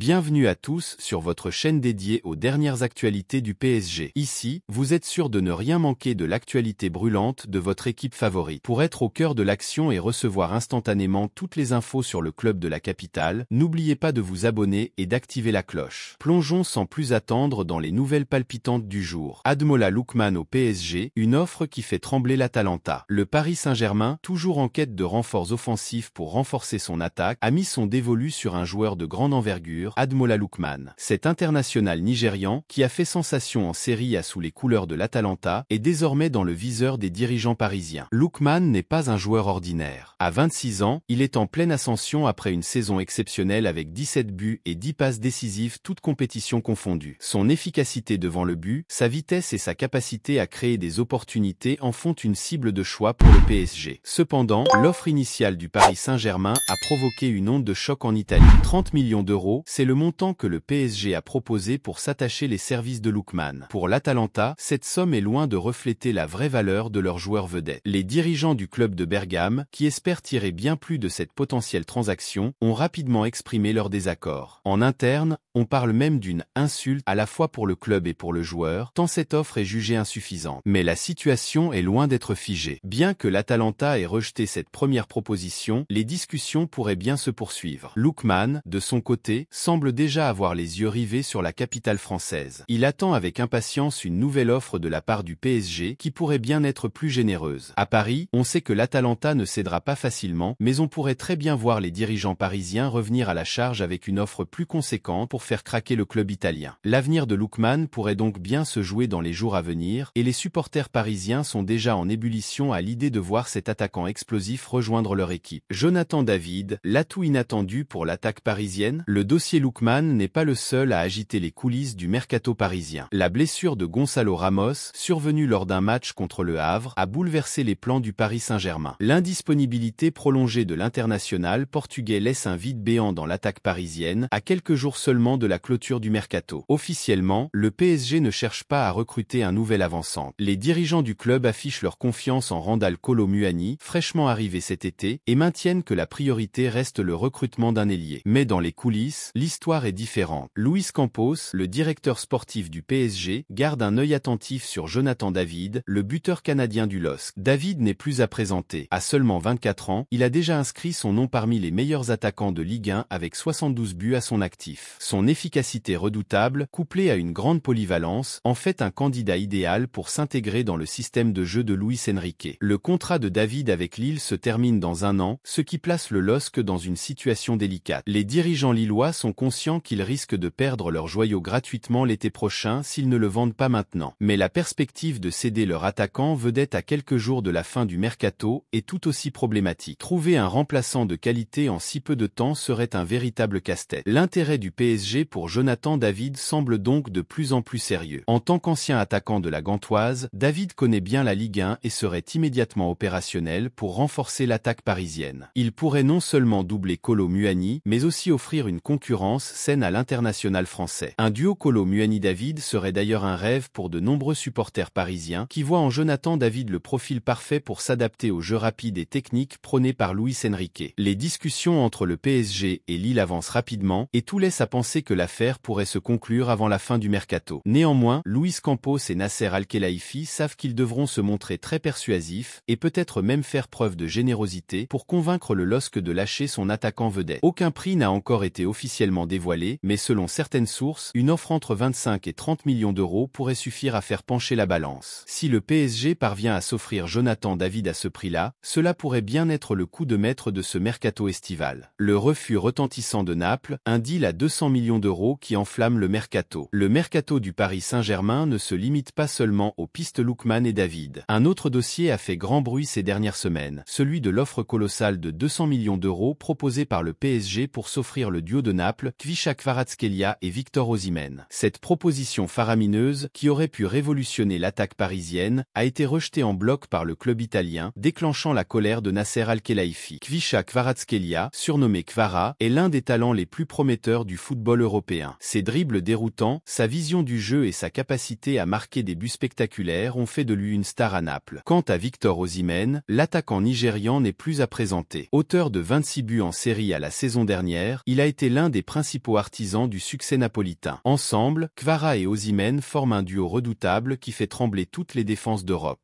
Bienvenue à tous sur votre chaîne dédiée aux dernières actualités du PSG. Ici, vous êtes sûr de ne rien manquer de l'actualité brûlante de votre équipe favorite. Pour être au cœur de l'action et recevoir instantanément toutes les infos sur le club de la capitale, n'oubliez pas de vous abonner et d'activer la cloche. Plongeons sans plus attendre dans les nouvelles palpitantes du jour. Admola Lukman au PSG, une offre qui fait trembler l'Atalanta. Le Paris Saint-Germain, toujours en quête de renforts offensifs pour renforcer son attaque, a mis son dévolu sur un joueur de grande envergure Admola Lukman. Cet international nigérian, qui a fait sensation en Série A sous les couleurs de l'Atalanta, est désormais dans le viseur des dirigeants parisiens. Loukman n'est pas un joueur ordinaire. À 26 ans, il est en pleine ascension après une saison exceptionnelle avec 17 buts et 10 passes décisives toutes compétitions confondues. Son efficacité devant le but, sa vitesse et sa capacité à créer des opportunités en font une cible de choix pour le PSG. Cependant, l'offre initiale du Paris Saint-Germain a provoqué une onde de choc en Italie. 30 millions d'euros, c'est c'est le montant que le PSG a proposé pour s'attacher les services de Lookman. Pour l'Atalanta, cette somme est loin de refléter la vraie valeur de leur joueur vedette. Les dirigeants du club de Bergame, qui espèrent tirer bien plus de cette potentielle transaction, ont rapidement exprimé leur désaccord. En interne, on parle même d'une insulte à la fois pour le club et pour le joueur, tant cette offre est jugée insuffisante. Mais la situation est loin d'être figée. Bien que l'Atalanta ait rejeté cette première proposition, les discussions pourraient bien se poursuivre. Lookman, de son côté, semble déjà avoir les yeux rivés sur la capitale française. Il attend avec impatience une nouvelle offre de la part du PSG qui pourrait bien être plus généreuse. À Paris, on sait que l'Atalanta ne cédera pas facilement, mais on pourrait très bien voir les dirigeants parisiens revenir à la charge avec une offre plus conséquente pour faire craquer le club italien. L'avenir de Lookman pourrait donc bien se jouer dans les jours à venir, et les supporters parisiens sont déjà en ébullition à l'idée de voir cet attaquant explosif rejoindre leur équipe. Jonathan David, l'atout inattendu pour l'attaque parisienne, le dossier Lukman n'est pas le seul à agiter les coulisses du mercato parisien. La blessure de Gonzalo Ramos, survenue lors d'un match contre le Havre, a bouleversé les plans du Paris Saint-Germain. L'indisponibilité prolongée de l'international portugais laisse un vide béant dans l'attaque parisienne, à quelques jours seulement de la clôture du mercato. Officiellement, le PSG ne cherche pas à recruter un nouvel avançant. Les dirigeants du club affichent leur confiance en Randall Muani, fraîchement arrivé cet été, et maintiennent que la priorité reste le recrutement d'un ailier. Mais dans les coulisses, l'histoire est différente. Luis Campos, le directeur sportif du PSG, garde un œil attentif sur Jonathan David, le buteur canadien du LOSC. David n'est plus à présenter. À seulement 24 ans, il a déjà inscrit son nom parmi les meilleurs attaquants de Ligue 1 avec 72 buts à son actif. Son efficacité redoutable, couplée à une grande polyvalence, en fait un candidat idéal pour s'intégrer dans le système de jeu de Luis Enrique. Le contrat de David avec Lille se termine dans un an, ce qui place le LOSC dans une situation délicate. Les dirigeants lillois sont Conscient conscients qu'ils risquent de perdre leur joyau gratuitement l'été prochain s'ils ne le vendent pas maintenant. Mais la perspective de céder leur attaquant vedette à quelques jours de la fin du mercato est tout aussi problématique. Trouver un remplaçant de qualité en si peu de temps serait un véritable casse-tête. L'intérêt du PSG pour Jonathan David semble donc de plus en plus sérieux. En tant qu'ancien attaquant de la Gantoise, David connaît bien la Ligue 1 et serait immédiatement opérationnel pour renforcer l'attaque parisienne. Il pourrait non seulement doubler Colo Muani, mais aussi offrir une concurrence Scène à l'international français. Un duo Colo Muani-David serait d'ailleurs un rêve pour de nombreux supporters parisiens qui voient en Jonathan David le profil parfait pour s'adapter aux jeux rapides et techniques prônés par Luis Enrique. Les discussions entre le PSG et Lille avancent rapidement et tout laisse à penser que l'affaire pourrait se conclure avant la fin du mercato. Néanmoins, Luis Campos et Nasser Al-Khelaifi savent qu'ils devront se montrer très persuasifs et peut-être même faire preuve de générosité pour convaincre le LOSC de lâcher son attaquant vedette. Aucun prix n'a encore été officiellement dévoilé, mais selon certaines sources, une offre entre 25 et 30 millions d'euros pourrait suffire à faire pencher la balance. Si le PSG parvient à s'offrir Jonathan David à ce prix-là, cela pourrait bien être le coup de maître de ce mercato estival. Le refus retentissant de Naples, un deal à 200 millions d'euros qui enflamme le mercato. Le mercato du Paris Saint-Germain ne se limite pas seulement aux pistes Lookman et David. Un autre dossier a fait grand bruit ces dernières semaines, celui de l'offre colossale de 200 millions d'euros proposée par le PSG pour s'offrir le duo de Naples Kvicha Kvaratskelia et Victor Osimhen. Cette proposition faramineuse, qui aurait pu révolutionner l'attaque parisienne, a été rejetée en bloc par le club italien, déclenchant la colère de Nasser Al-Khelaifi. Kvisha Kvaratskhelia, surnommé Kvara, est l'un des talents les plus prometteurs du football européen. Ses dribbles déroutants, sa vision du jeu et sa capacité à marquer des buts spectaculaires ont fait de lui une star à Naples. Quant à Victor Osimhen, l'attaquant nigérian n'est plus à présenter. Auteur de 26 buts en série à la saison dernière, il a été l'un des principaux artisans du succès napolitain. Ensemble, Kvara et Osimhen forment un duo redoutable qui fait trembler toutes les défenses d'Europe.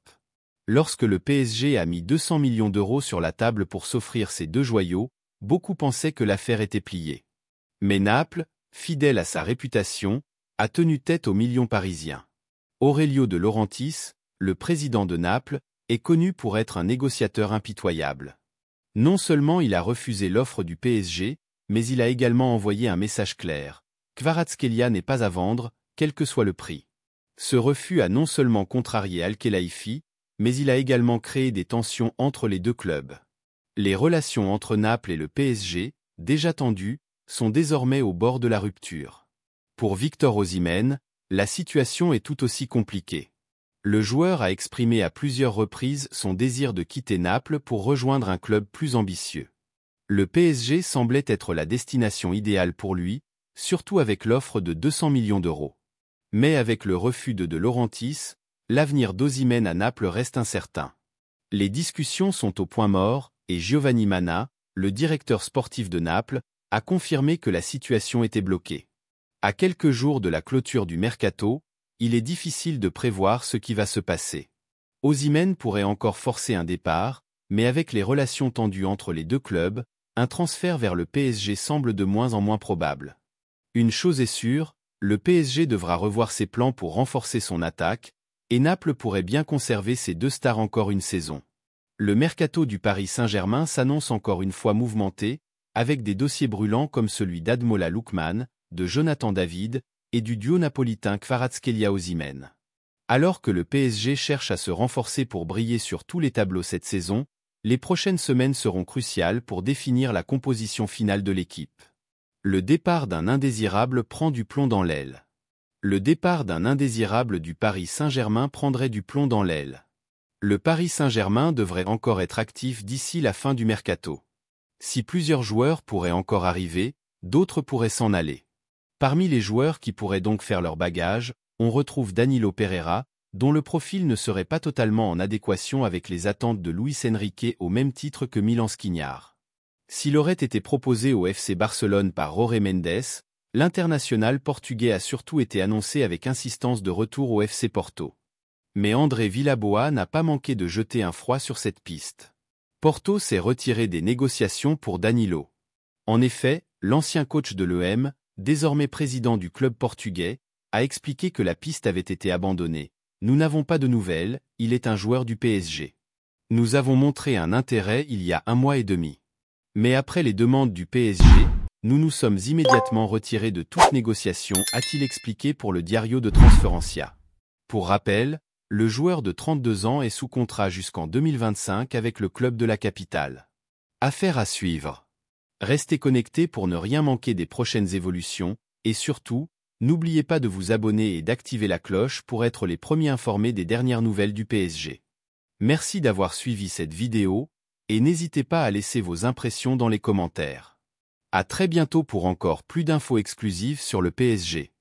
Lorsque le PSG a mis 200 millions d'euros sur la table pour s'offrir ces deux joyaux, beaucoup pensaient que l'affaire était pliée. Mais Naples, fidèle à sa réputation, a tenu tête aux millions parisiens. Aurelio de Laurentiis, le président de Naples, est connu pour être un négociateur impitoyable. Non seulement il a refusé l'offre du PSG, mais il a également envoyé un message clair. Kvaratskhelia n'est pas à vendre, quel que soit le prix. Ce refus a non seulement contrarié al mais il a également créé des tensions entre les deux clubs. Les relations entre Naples et le PSG, déjà tendues, sont désormais au bord de la rupture. Pour Victor Osimhen, la situation est tout aussi compliquée. Le joueur a exprimé à plusieurs reprises son désir de quitter Naples pour rejoindre un club plus ambitieux. Le PSG semblait être la destination idéale pour lui, surtout avec l'offre de 200 millions d'euros. Mais avec le refus de De Laurentiis, l'avenir d'Ozimène à Naples reste incertain. Les discussions sont au point mort, et Giovanni Mana, le directeur sportif de Naples, a confirmé que la situation était bloquée. À quelques jours de la clôture du mercato, il est difficile de prévoir ce qui va se passer. Ozimène pourrait encore forcer un départ, mais avec les relations tendues entre les deux clubs, un transfert vers le PSG semble de moins en moins probable. Une chose est sûre, le PSG devra revoir ses plans pour renforcer son attaque, et Naples pourrait bien conserver ses deux stars encore une saison. Le mercato du Paris Saint-Germain s'annonce encore une fois mouvementé, avec des dossiers brûlants comme celui d'Admola Lukman, de Jonathan David, et du duo napolitain Kvaratskhelia Ozimen. Alors que le PSG cherche à se renforcer pour briller sur tous les tableaux cette saison, les prochaines semaines seront cruciales pour définir la composition finale de l'équipe. Le départ d'un indésirable prend du plomb dans l'aile. Le départ d'un indésirable du Paris Saint-Germain prendrait du plomb dans l'aile. Le Paris Saint-Germain devrait encore être actif d'ici la fin du mercato. Si plusieurs joueurs pourraient encore arriver, d'autres pourraient s'en aller. Parmi les joueurs qui pourraient donc faire leur bagage, on retrouve Danilo Pereira, dont le profil ne serait pas totalement en adéquation avec les attentes de Luis Enrique au même titre que Milan squignard S'il aurait été proposé au FC Barcelone par Roré Mendes, l'international portugais a surtout été annoncé avec insistance de retour au FC Porto. Mais André Villaboa n'a pas manqué de jeter un froid sur cette piste. Porto s'est retiré des négociations pour Danilo. En effet, l'ancien coach de l'EM, désormais président du club portugais, a expliqué que la piste avait été abandonnée, nous n'avons pas de nouvelles, il est un joueur du PSG. Nous avons montré un intérêt il y a un mois et demi. Mais après les demandes du PSG, nous nous sommes immédiatement retirés de toute négociation, a-t-il expliqué pour le Diario de Transferencia. Pour rappel, le joueur de 32 ans est sous contrat jusqu'en 2025 avec le club de la capitale. Affaire à suivre. Restez connectés pour ne rien manquer des prochaines évolutions, et surtout, N'oubliez pas de vous abonner et d'activer la cloche pour être les premiers informés des dernières nouvelles du PSG. Merci d'avoir suivi cette vidéo, et n'hésitez pas à laisser vos impressions dans les commentaires. À très bientôt pour encore plus d'infos exclusives sur le PSG.